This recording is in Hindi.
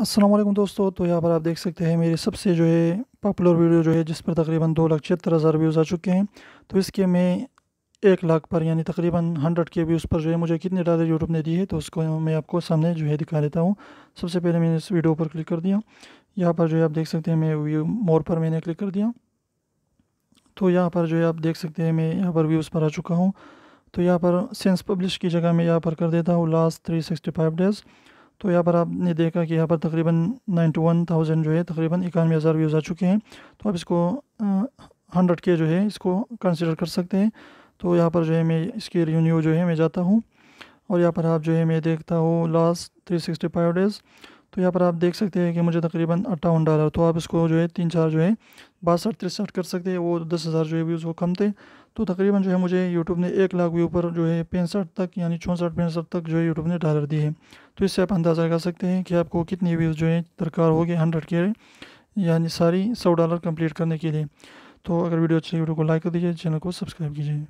असलम दोस्तों तो यहाँ पर आप देख सकते हैं मेरी सबसे जो है पॉपुलर वीडियो जो है जिस पर तकरीबन दो लाख छिहत्तर हज़ार व्यूज़ आ चुके हैं तो इसके मैं एक लाख पर यानी तकरीबन हंड्रेड के व्यूज़ पर जो है मुझे कितने डॉलर यूट्यूब ने दिए तो उसको मैं आपको सामने जो है दिखा देता हूँ सबसे पहले मैंने इस वीडियो पर क्लिक कर दिया यहाँ पर जो है आप देख सकते हैं मैं व्यू मोर पर मैंने क्लिक कर दिया तो यहाँ पर जो है आप देख सकते हैं मैं यहाँ पर व्यूज़ पर आ चुका हूँ तो यहाँ पर सेंस पब्लिश की जगह मैं यहाँ पर कर देता हूँ last three sixty five days तो यहाँ पर आपने देखा कि यहाँ पर तकरीबन नाइन्टी वन थाउजेंड जो है तकरीबन इक्यानवे हज़ार व्यूज़ आ चुके हैं तो आप इसको हंड्रेड के जो है इसको कंसिडर कर सकते हैं तो यहाँ पर जो है मैं इसके रिव्यू जो है मैं जाता हूँ और यहाँ पर आप जो है मैं देखता हूँ last three sixty five days तो यहाँ पर आप देख सकते हैं कि मुझे तकरीबन अट्ठावन डॉलर तो आप इसको जो है तीन चार जो है बासठ तिरसठ कर सकते हैं वो दस हज़ार जो है व्यूज़ वो कम थे तो तकरीबन जो है मुझे यूट्यूब ने एक लाख व्यू पर जो है पैंसठ तक यानी चौंसठ पैंसठ तक जो है यूट्यूब ने डॉलर दिए तो इससे आप अंदाज़ा लगा सकते हैं कि आपको कितनी व्यूज़ जो है दरकार होगी हंड्रेड के यानी सारी सौ डॉलर कम्प्लीट करने के लिए तो अगर वीडियो अच्छी तो वीडियो को लाइक कर दीजिए चैनल को सब्सक्राइब कीजिए